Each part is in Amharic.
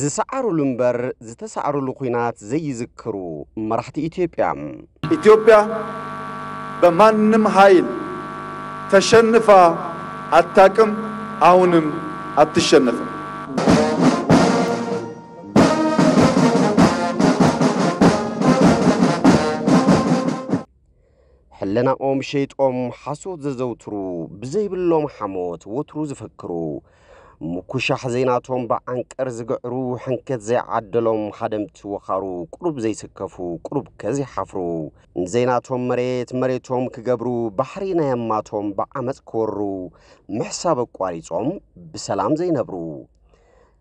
ዝሰዓሩሉ እምበር ዝተሰዓሩሉ ኩናት ዘይዝክሩ መራሕቲ ኢትዮጵያ ኢትዮጵያ በማንም ኃይል ተሸንፋ አታቅም፣ አሁንም አትሸነፍም። ሕለናኦም ሸይጦም ሓሶት ዘዘውትሩ ብዘይብሎም ሓሞት ወትሩ ዝፈክሩ ምኩሻሕ ዜናቶም ብዓንቀር ዝግዕሩ ሕንከት ዘይዓደሎም ሓደምቲ ወኻሩ ቅሩብ ዘይስከፉ ቁሩብ ከዘይሓፍሩ ንዜናቶም መሬት መሬቶም ክገብሩ ባሕሪ ናይ ኣማቶም ብዓመፅ ክወሩ ምሕሳብ ኣቋሪፆም ብሰላም ዘይነብሩ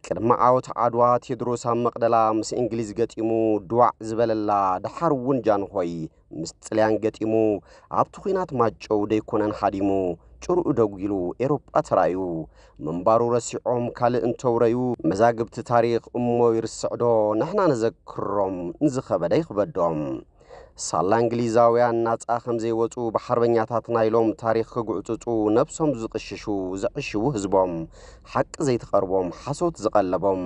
ቅድሚ ዓወት ዓድዋ ቴድሮስ ኣብ መቕደላ ምስ እንግሊዝ ገጢሙ ድዋዕ ዝበለላ ድሓር እውን ጃንሆይ ምስ ጥልያን ገጢሙ ኣብቲ ኲናት ማጨው ደይኮነን ሓዲሙ ጭሩኡ ደጒሉ ኤሮጳ ተራእዩ ምንባሩ ረሲዖም ካልእ እንተውረዩ መዛግብቲ ታሪኽ እሞ ይርስዕዶ ንሕና ንዘክሮም ንዝኸበደ ይኽበዶም ሳላ እንግሊዛውያን ናፃ ከም ዘይወፁ ብሓርበኛታትና ኢሎም ታሪክ ክጉዕፅፁ ነብሶም ዝቕሽሹ ዘዕሽዉ ህዝቦም ሓቂ ዘይትቐርቦም ሓሶት ዝቐለቦም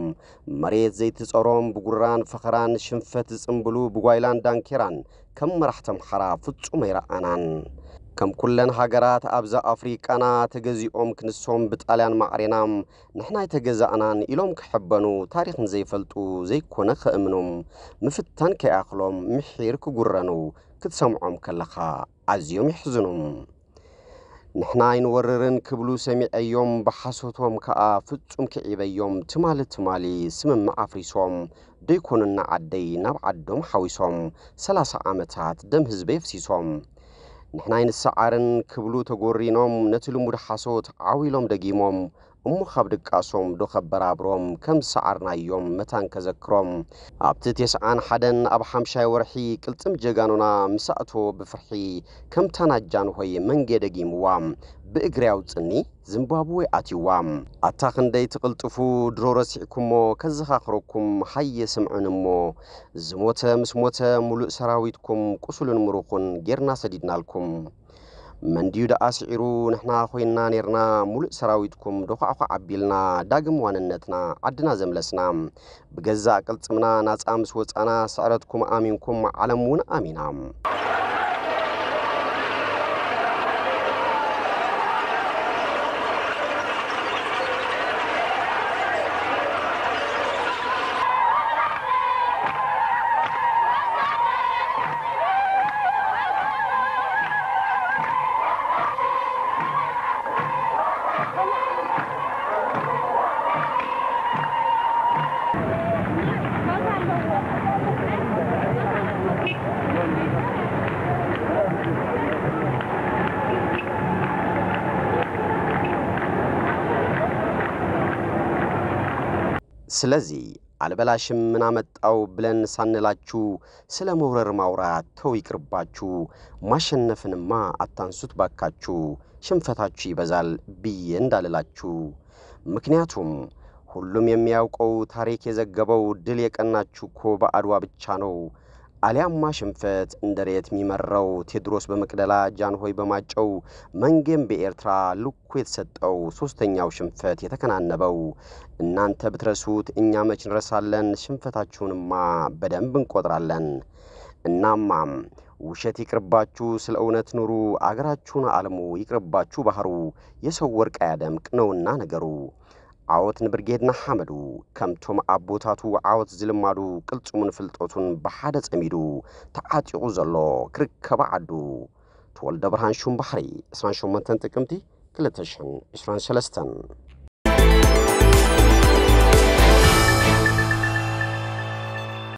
መሬት ዘይትፀሮም ብጉራን ፈኸራን ሽንፈት ዝፅምብሉ ብጓይላን ዳንኪራን ከም መራሕቶም ሓራ ፍጹም ኣይረኣናን ከም ኩለን ሃገራት ኣብዛ ኣፍሪቃና ተገዚኦም ክንሶም ብጣልያን ማዕሬናም ንሕና ይተገዛእናን ኢሎም ክሕበኑ ታሪክን ዘይፈልጡ ዘይኮነ ክእምኖም ምፍታን ከይኣኽሎም ምሒር ክጉረኑ ክትሰምዖም ከለኻ ኣዝዮም ይሕዝኖም ንሕና ይንወርርን ክብሉ ሰሚዐዮም ብሓሶቶም ከዓ ፍጹም ክዒበዮም ትማሊ ትማሊ ስምምዕ ኣፍሪሶም ደይኮኑና ዓደይ ናብ ዓዶም ሓዊሶም ሰላሳ ዓመታት ደም ህዝበ የፍሲሶም ንሕና ይንሰዓርን ክብሉ ተጐሪኖም ነቲ ልሙድ ሓሶት ኢሎም ደጊሞም እሙ ካብ ድቃሶም ዶ ከም ሰዓርናዮም መታን ከዘክሮም ኣብቲ ቴስዓን ሓደን ኣብ ሓምሻይ ወርሒ ቅልጥም ጀጋኑና ምሳእቶ ብፍርሒ ከም ታናጃን ሆይ መንጌ ደጊምዋ ብእግሪ ፅኒ ዝምባብዌ ኣትይዋ ኣታ ክንደይ ትቕልጥፉ ድሮ ረሲዕኩምሞ ከዘኻኽረኩም ሓየ ስምዑን እሞ ዝሞተ ምስ ሞተ ሙሉእ ሰራዊትኩም ቁስሉን ምሩኹን ጌርና ሰዲድናልኩም መንድዩ ደኣ ስዒሩ ንሕና ኮይንና ነርና ሙሉእ ሰራዊትኩም ዶኳዕኳ ዓቢልና ዳግም ዋንነትና ዓድና ዘምለስና ብገዛእ ቅልጽምና ናፃ ምስ ወፃና ስዕረትኩም ኣሚንኩም ዓለም እውን ኣሚና ስለዚህ አልበላሽም ምናመጣው ብለን ሳንላችሁ ስለ መውረር ማውራት ተው ይቅርባችሁ። ማሸነፍንማ አታንሱት ባካችሁ፣ ሽንፈታችሁ ይበዛል ብዬ እንዳልላችሁ። ምክንያቱም ሁሉም የሚያውቀው ታሪክ የዘገበው ድል የቀናችሁ እኮ በአድዋ ብቻ ነው። አሊያማ ሽንፈት እንደሬት የሚመራው ቴዎድሮስ በመቅደላ ጃንሆይ በማጨው መንጌም በኤርትራ ልኩ የተሰጠው ሶስተኛው ሽንፈት የተከናነበው እናንተ ብትረሱት እኛ መች እንረሳለን፣ ሽንፈታችሁንማ በደንብ እንቆጥራለን። እናማም ውሸት ይቅርባችሁ፣ ስለ እውነት ኑሩ። አገራችሁን አልሙ፣ ይቅርባችሁ ባህሩ። የሰው ወርቅ አያደምቅ ነውና ነገሩ። አወት ንብርጌድና ሓመዱ ከምቶም ኣቦታቱ ዓወት ዝልማዱ ቅልጽሙን ፍልጠቱን ብሓደ ጸሚዱ ተዓጢቑ ዘሎ ክርከባ ዓዱ ተወልደ ብርሃን ሹም ባሕሪ 28 ጥቅምቲ 2023